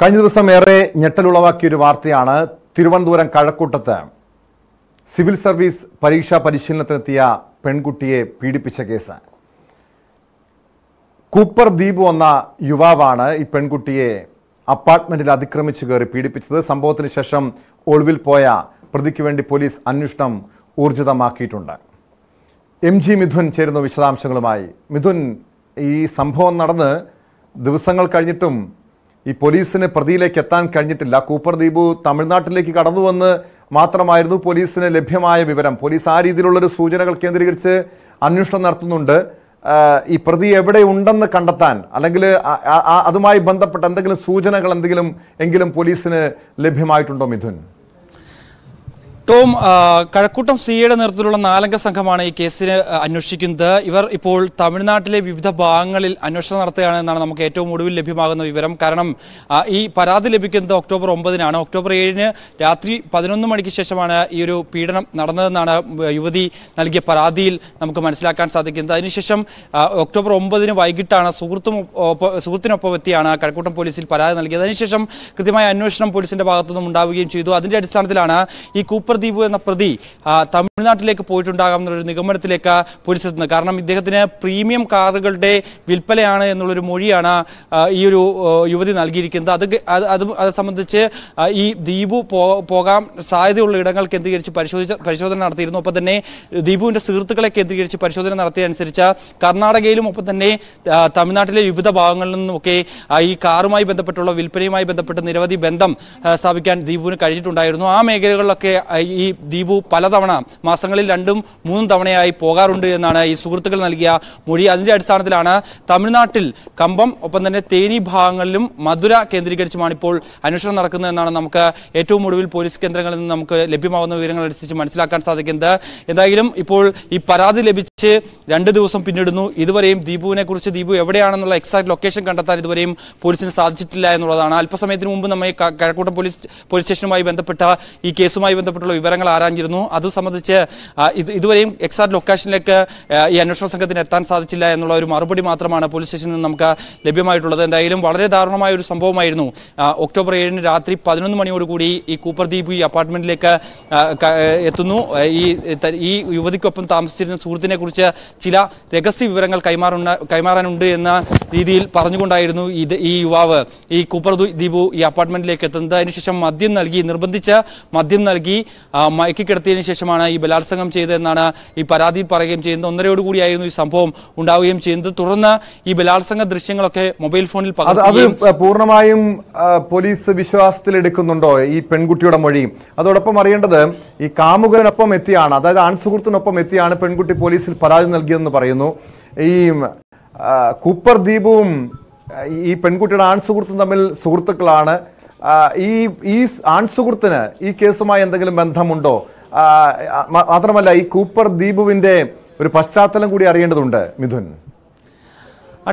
കഴിഞ്ഞ ദിവസം ഏറെ ഞെട്ടലുളവാക്കിയൊരു വാർത്തയാണ് തിരുവനന്തപുരം കഴക്കൂട്ടത്ത് സിവിൽ സർവീസ് പരീക്ഷാ പരിശീലനത്തിനെത്തിയ പെൺകുട്ടിയെ പീഡിപ്പിച്ച കേസ് കൂപ്പർ ദ്വീപ് വന്ന യുവാവാണ് ഈ പെൺകുട്ടിയെ അപ്പാർട്ട്മെന്റിൽ അതിക്രമിച്ച് കയറി പീഡിപ്പിച്ചത് സംഭവത്തിന് ശേഷം ഒളിവിൽ പോയ പ്രതിക്ക് വേണ്ടി പോലീസ് അന്വേഷണം ഊർജിതമാക്കിയിട്ടുണ്ട് എം ജി മിഥുൻ ചേരുന്ന വിശദാംശങ്ങളുമായി മിഥുൻ ഈ സംഭവം നടന്ന് ദിവസങ്ങൾ കഴിഞ്ഞിട്ടും ഈ പോലീസിന് പ്രതിയിലേക്ക് എത്താൻ കഴിഞ്ഞിട്ടില്ല കൂപ്പർ ദ്വീപ് തമിഴ്നാട്ടിലേക്ക് കടന്നു വന്ന് മാത്രമായിരുന്നു പോലീസിന് ലഭ്യമായ വിവരം പോലീസ് ആ രീതിയിലുള്ളൊരു സൂചനകൾ കേന്ദ്രീകരിച്ച് അന്വേഷണം നടത്തുന്നുണ്ട് ഈ പ്രതി എവിടെ ഉണ്ടെന്ന് കണ്ടെത്താൻ അല്ലെങ്കിൽ അതുമായി ബന്ധപ്പെട്ട എന്തെങ്കിലും സൂചനകൾ എന്തെങ്കിലും എങ്കിലും പോലീസിന് ലഭ്യമായിട്ടുണ്ടോ മിഥുൻ ടോം കഴക്കൂട്ടം സിയുടെ നേതൃത്വത്തിലുള്ള നാലംഗ സംഘമാണ് ഈ കേസിന് അന്വേഷിക്കുന്നത് ഇവർ ഇപ്പോൾ തമിഴ്നാട്ടിലെ വിവിധ ഭാഗങ്ങളിൽ അന്വേഷണം നടത്തുകയാണെന്നാണ് എന്നാണ് നമുക്ക് ഏറ്റവും ഒടുവിൽ ലഭ്യമാകുന്ന വിവരം കാരണം ഈ പരാതി ലഭിക്കുന്നത് ഒക്ടോബർ ഒമ്പതിനാണ് ഒക്ടോബർ ഏഴിന് രാത്രി പതിനൊന്ന് മണിക്ക് ശേഷമാണ് ഈ ഒരു പീഡനം നടന്നതെന്നാണ് യുവതി നൽകിയ പരാതിയിൽ നമുക്ക് മനസ്സിലാക്കാൻ സാധിക്കുന്നത് അതിനുശേഷം ഒക്ടോബർ ഒമ്പതിന് വൈകിട്ടാണ് സുഹൃത്തും സുഹൃത്തിനൊപ്പം എത്തിയാണ് കഴക്കൂട്ടം പോലീസിൽ പരാതി നൽകിയത് അതിനുശേഷം കൃത്യമായ അന്വേഷണം പോലീസിന്റെ ഭാഗത്തുനിന്നും ഉണ്ടാവുകയും ചെയ്തു അതിന്റെ അടിസ്ഥാനത്തിലാണ് ഈ കൂപ്പർ പ്രദീപ് എന്ന പ്രതി തമിഴ്നാട്ടിലേക്ക് പോയിട്ടുണ്ടാകാം എന്നുള്ളൊരു നിഗമനത്തിലേക്ക് പോലീസ് എത്തുന്നത് കാരണം ഇദ്ദേഹത്തിന് പ്രീമിയം കാറുകളുടെ വിൽപ്പനയാണ് എന്നുള്ളൊരു മൊഴിയാണ് ഈ ഒരു യുവതി നൽകിയിരിക്കുന്നത് അത് അത് അത് സംബന്ധിച്ച് ഈ ദീപു പോകാൻ സാധ്യതയുള്ള ഇടങ്ങൾ കേന്ദ്രീകരിച്ച് പരിശോധിച്ച പരിശോധന നടത്തിയിരുന്നു ഒപ്പം തന്നെ ദീപുവിൻ്റെ സുഹൃത്തുക്കളെ കേന്ദ്രീകരിച്ച് പരിശോധന നടത്തിയതനുസരിച്ച് കർണാടകയിലും ഒപ്പം തന്നെ തമിഴ്നാട്ടിലെ വിവിധ ഭാഗങ്ങളിൽ നിന്നുമൊക്കെ ഈ കാറുമായി ബന്ധപ്പെട്ടുള്ള വിൽപ്പനയുമായി ബന്ധപ്പെട്ട് നിരവധി ബന്ധം സ്ഥാപിക്കാൻ ദീപുവിന് കഴിഞ്ഞിട്ടുണ്ടായിരുന്നു ആ മേഖലകളിലൊക്കെ ഈ ദീപു പലതവണ മാസങ്ങളിൽ രണ്ടും മൂന്നും തവണയായി പോകാറുണ്ട് എന്നാണ് ഈ സുഹൃത്തുക്കൾ നൽകിയ മൊഴി അതിൻ്റെ അടിസ്ഥാനത്തിലാണ് തമിഴ്നാട്ടിൽ കമ്പം ഒപ്പം തന്നെ തേനി ഭാഗങ്ങളിലും മധുര കേന്ദ്രീകരിച്ചുമാണ് ഇപ്പോൾ അന്വേഷണം നടക്കുന്നത് എന്നാണ് നമുക്ക് ഏറ്റവും ഒടുവിൽ പോലീസ് കേന്ദ്രങ്ങളിൽ നിന്ന് നമുക്ക് ലഭ്യമാകുന്ന വിവരങ്ങൾ അനുസരിച്ച് മനസ്സിലാക്കാൻ സാധിക്കുന്നത് എന്തായാലും ഇപ്പോൾ ഈ പരാതി ലഭിച്ച് രണ്ട് ദിവസം പിന്നിടുന്നു ഇതുവരെയും ദീപുവിനെ കുറിച്ച് ദീപു എവിടെയാണെന്നുള്ള എക്സാക്ട് ലൊക്കേഷൻ കണ്ടെത്താൻ ഇതുവരെയും പോലീസിന് സാധിച്ചിട്ടില്ല എന്നുള്ളതാണ് അല്പസമയത്തിന് മുമ്പ് നമ്മൾ കഴക്കൂട്ടം പോലീസ് പോലീസ് സ്റ്റേഷനുമായി ബന്ധപ്പെട്ട ഈ കേസുമായി ബന്ധപ്പെട്ടുള്ള ബന്ധപ്പെട്ടുള്ള വിവരങ്ങൾ ആരാഞ്ഞിരുന്നു അത് സംബന്ധിച്ച് ഇത് ഇതുവരെയും എക്സാക്ട് ലൊക്കേഷനിലേക്ക് ഈ അന്വേഷണ സംഘത്തിന് എത്താൻ സാധിച്ചില്ല എന്നുള്ള ഒരു മറുപടി മാത്രമാണ് പോലീസ് സ്റ്റേഷനിൽ നിന്ന് നമുക്ക് ലഭ്യമായിട്ടുള്ളത് എന്തായാലും വളരെ ദാരുണമായ ഒരു സംഭവമായിരുന്നു ഒക്ടോബർ ഏഴിന് രാത്രി പതിനൊന്ന് മണിയോടുകൂടി ഈ കൂപ്പർദീപ് ഈ അപ്പാർട്ട്മെന്റിലേക്ക് എത്തുന്നു ഈ ഈ യുവതിക്കൊപ്പം താമസിച്ചിരുന്ന സുഹൃത്തിനെ കുറിച്ച് ചില രഹസ്യ വിവരങ്ങൾ കൈമാറുന്ന കൈമാറാനുണ്ട് എന്ന രീതിയിൽ പറഞ്ഞുകൊണ്ടായിരുന്നു ഇത് ഈ യുവാവ് ഈ കൂപ്പർ ഈ അപ്പാർട്ട്മെന്റിലേക്ക് എത്തുന്നത് അതിനുശേഷം മദ്യം നൽകി നിർബന്ധിച്ച് മദ്യം നൽകി മയക്കിക്കിടത്തിയതിനു ശേഷമാണ് ഈ ബലാത്സംഗം ചെയ്തതെന്നാണ് ഈ പരാതി പറയുകയും ചെയ്യുന്നത് ഒന്നരയോടുകൂടിയായിരുന്നു ഈ സംഭവം ഉണ്ടാവുകയും ചെയ്യുന്നത് തുടർന്ന് ഈ ബലാത്സംഗ ദൃശ്യങ്ങളൊക്കെ മൊബൈൽ ഫോണിൽ അത് പൂർണ്ണമായും പോലീസ് വിശ്വാസത്തിൽ എടുക്കുന്നുണ്ടോ ഈ പെൺകുട്ടിയുടെ മൊഴി അതോടൊപ്പം അറിയേണ്ടത് ഈ കാമുകനൊപ്പം എത്തിയാണ് അതായത് ആൺസുഹൃത്തിനൊപ്പം എത്തിയാണ് പെൺകുട്ടി പോലീസിൽ പരാതി നൽകിയതെന്ന് പറയുന്നു ഈ കൂപ്പർ ദ്വീപും ഈ പെൺകുട്ടിയുടെ ആൺസുഹൃത്തും തമ്മിൽ സുഹൃത്തുക്കളാണ് ഈ ഈ ആൺസുഹൃത്തിന് ഈ കേസുമായി എന്തെങ്കിലും ബന്ധമുണ്ടോ മാത്രമല്ല ഈ കൂപ്പർ ദീപുവിന്റെ ഒരു പശ്ചാത്തലം കൂടി അറിയേണ്ടതുണ്ട് മിഥുൻ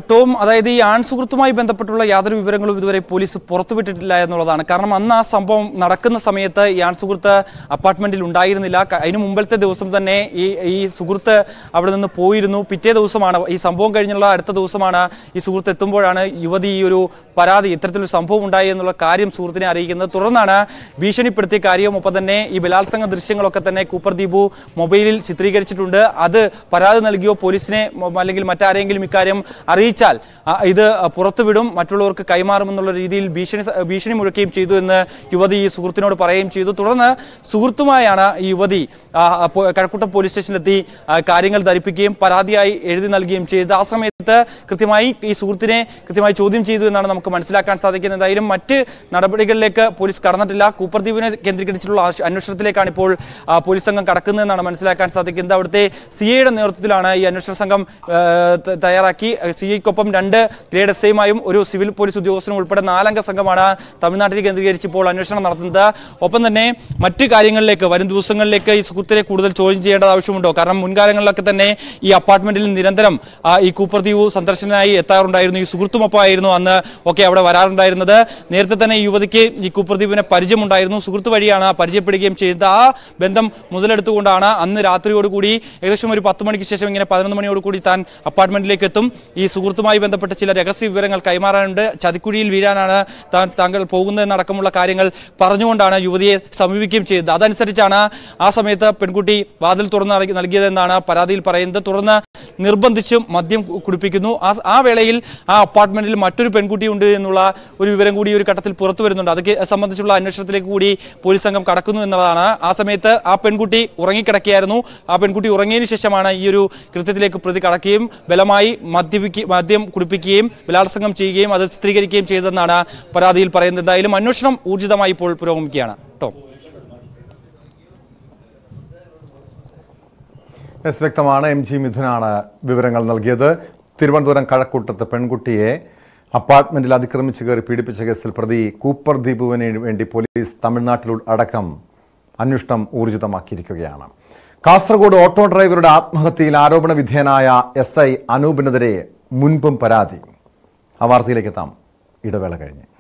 ടോം അതായത് ഈ ആൺസുഹൃത്തുമായി ബന്ധപ്പെട്ടുള്ള യാതൊരു വിവരങ്ങളും ഇതുവരെ പോലീസ് പുറത്തുവിട്ടിട്ടില്ല എന്നുള്ളതാണ് കാരണം അന്ന് ആ സംഭവം നടക്കുന്ന സമയത്ത് ഈ ആൺസുഹൃത്ത് അപ്പാർട്ട്മെന്റിൽ ഉണ്ടായിരുന്നില്ല അതിനു മുമ്പത്തെ ദിവസം തന്നെ ഈ ഈ സുഹൃത്ത് അവിടെ നിന്ന് പോയിരുന്നു പിറ്റേ ദിവസമാണ് ഈ സംഭവം കഴിഞ്ഞുള്ള അടുത്ത ദിവസമാണ് ഈ സുഹൃത്ത് എത്തുമ്പോഴാണ് യുവതി ഈ ഒരു പരാതി ഇത്തരത്തിലൊരു സംഭവം ഉണ്ടായി എന്നുള്ള കാര്യം സുഹൃത്തിനെ അറിയിക്കുന്നത് തുടർന്നാണ് ഭീഷണിപ്പെടുത്തിയ കാര്യവും ഒപ്പം തന്നെ ഈ ബലാത്സംഗ ദൃശ്യങ്ങളൊക്കെ തന്നെ കൂപ്പർ ദീപു മൊബൈലിൽ ചിത്രീകരിച്ചിട്ടുണ്ട് അത് പരാതി നൽകിയോ പോലീസിനെ അല്ലെങ്കിൽ മറ്റാരെങ്കിലും ഇക്കാര്യം അറിയിച്ചു അറിയിച്ചാൽ ഇത് പുറത്തുവിടും മറ്റുള്ളവർക്ക് കൈമാറുമെന്നുള്ള രീതിയിൽ ഭീഷണി ഭീഷണി മുഴക്കുകയും ചെയ്തു എന്ന് യുവതി ഈ സുഹൃത്തിനോട് പറയുകയും ചെയ്തു തുടർന്ന് സുഹൃത്തുമായാണ് ഈ യുവതി കഴക്കൂട്ടം പോലീസ് സ്റ്റേഷനിലെത്തി കാര്യങ്ങൾ ധരിപ്പിക്കുകയും പരാതിയായി എഴുതി നൽകുകയും ചെയ്തത് ആ സമയത്ത് കൃത്യമായി ഈ സുഹൃത്തിനെ കൃത്യമായി ചോദ്യം ചെയ്തു എന്നാണ് നമുക്ക് മനസ്സിലാക്കാൻ സാധിക്കുന്നത് എന്തായാലും മറ്റ് നടപടികളിലേക്ക് പോലീസ് കടന്നിട്ടില്ല കൂപ്പർദ്വീപിനെ കേന്ദ്രീകരിച്ചിട്ടുള്ള അന്വേഷണത്തിലേക്കാണ് ഇപ്പോൾ പോലീസ് സംഘം കടക്കുന്നതെന്നാണ് മനസ്സിലാക്കാൻ സാധിക്കുന്നത് അവിടുത്തെ സി നേതൃത്വത്തിലാണ് ഈ അന്വേഷണ സംഘം തയ്യാറാക്കി സി സിഐക്കൊപ്പം രണ്ട് ഗ്രേഡ് എസ് ഐയുമായും ഒരു സിവിൽ പോലീസ് ഉദ്യോഗസ്ഥനും ഉൾപ്പെടെ നാലംഗ സംഘമാണ് തമിഴ്നാട്ടിൽ കേന്ദ്രീകരിച്ച് ഇപ്പോൾ അന്വേഷണം നടത്തുന്നത് ഒപ്പം തന്നെ മറ്റു കാര്യങ്ങളിലേക്ക് വരും ദിവസങ്ങളിലേക്ക് ഈ സുഹൃത്തിനെ കൂടുതൽ ചോദ്യം ചെയ്യേണ്ടത് ആവശ്യമുണ്ടോ കാരണം മുൻകാലങ്ങളിലൊക്കെ തന്നെ ഈ അപ്പാർട്ട്മെന്റിൽ നിരന്തരം ഈ കൂപ്പർ സന്ദർശനായി എത്താറുണ്ടായിരുന്നു ഈ സുഹൃത്തുമൊപ്പമായിരുന്നു അന്ന് ഒക്കെ അവിടെ വരാറുണ്ടായിരുന്നത് നേരത്തെ തന്നെ ഈ യുവതിക്ക് ഈ കൂപ്പർ പരിചയമുണ്ടായിരുന്നു സുഹൃത്ത് വഴിയാണ് പരിചയപ്പെടുകയും ചെയ്തത് ആ ബന്ധം മുതലെടുത്തുകൊണ്ടാണ് അന്ന് രാത്രിയോടുകൂടി ഏകദേശം ഒരു പത്ത് മണിക്ക് ശേഷം ഇങ്ങനെ പതിനൊന്ന് മണിയോടുകൂടി താൻ അപ്പാർട്ട്മെന്റിലേക്ക് എത്തും ഈ സുഹൃത്തുമായി ബന്ധപ്പെട്ട് ചില രഹസ്യ വിവരങ്ങൾ കൈമാറാനുണ്ട് ചതിക്കുഴിയിൽ വീഴാനാണ് താങ്കൾ പോകുന്നതെന്നടക്കമുള്ള കാര്യങ്ങൾ പറഞ്ഞുകൊണ്ടാണ് യുവതിയെ സമീപിക്കുകയും ചെയ്തത് അതനുസരിച്ചാണ് ആ സമയത്ത് പെൺകുട്ടി വാതിൽ തുറന്ന് നൽകിയതെന്നാണ് പരാതിയിൽ പറയുന്നത് തുടർന്ന് നിർബന്ധിച്ചും മദ്യം കുടിപ്പിക്കുന്നു ആ ആ വേളയിൽ ആ അപ്പാർട്ട്മെന്റിൽ മറ്റൊരു പെൺകുട്ടി ഉണ്ട് എന്നുള്ള ഒരു വിവരം കൂടി ഒരു ഘട്ടത്തിൽ പുറത്തു വരുന്നുണ്ട് അതൊക്കെ സംബന്ധിച്ചുള്ള അന്വേഷണത്തിലേക്ക് കൂടി പോലീസ് സംഘം കടക്കുന്നു എന്നതാണ് ആ സമയത്ത് ആ പെൺകുട്ടി ഉറങ്ങിക്കിടക്കുകയായിരുന്നു ആ പെൺകുട്ടി ഉറങ്ങിയതിനു ശേഷമാണ് ഈ ഒരു കൃത്യത്തിലേക്ക് പ്രതി കടക്കുകയും ബലമായി മദ്യപിക്കുക മദ്യം കുടിപ്പിക്കുകയും ബലാത്സംഗം ചെയ്യുകയും അത് ചിത്രീകരിക്കുകയും ചെയ്തതെന്നാണ് പരാതിയിൽ പറയുന്നത് എന്തായാലും അന്വേഷണം ഊർജിതമായി ഇപ്പോൾ പുരോഗമിക്കുകയാണ് കേട്ടോ എസ് വ്യക്തമാണ് എം ജി മിഥുനാണ് വിവരങ്ങൾ നൽകിയത് തിരുവനന്തപുരം കഴക്കൂട്ടത്ത് പെൺകുട്ടിയെ അപ്പാർട്ട്മെന്റിൽ അതിക്രമിച്ച് കയറി പീഡിപ്പിച്ച കേസിൽ പ്രതി കൂപ്പർ ദീപുവിന് വേണ്ടി പോലീസ് തമിഴ്നാട്ടിൽ അടക്കം അന്വേഷണം ഊർജിതമാക്കിയിരിക്കുകയാണ് കാസർഗോഡ് ഓട്ടോ ഡ്രൈവറുടെ ആത്മഹത്യയിൽ ആരോപണ വിധേയനായ എസ് ഐ അനൂപിനെതിരെ മുൻപും പരാതി ആ വാർത്തയിലേക്ക് എത്താം ഇടവേള കഴിഞ്ഞ്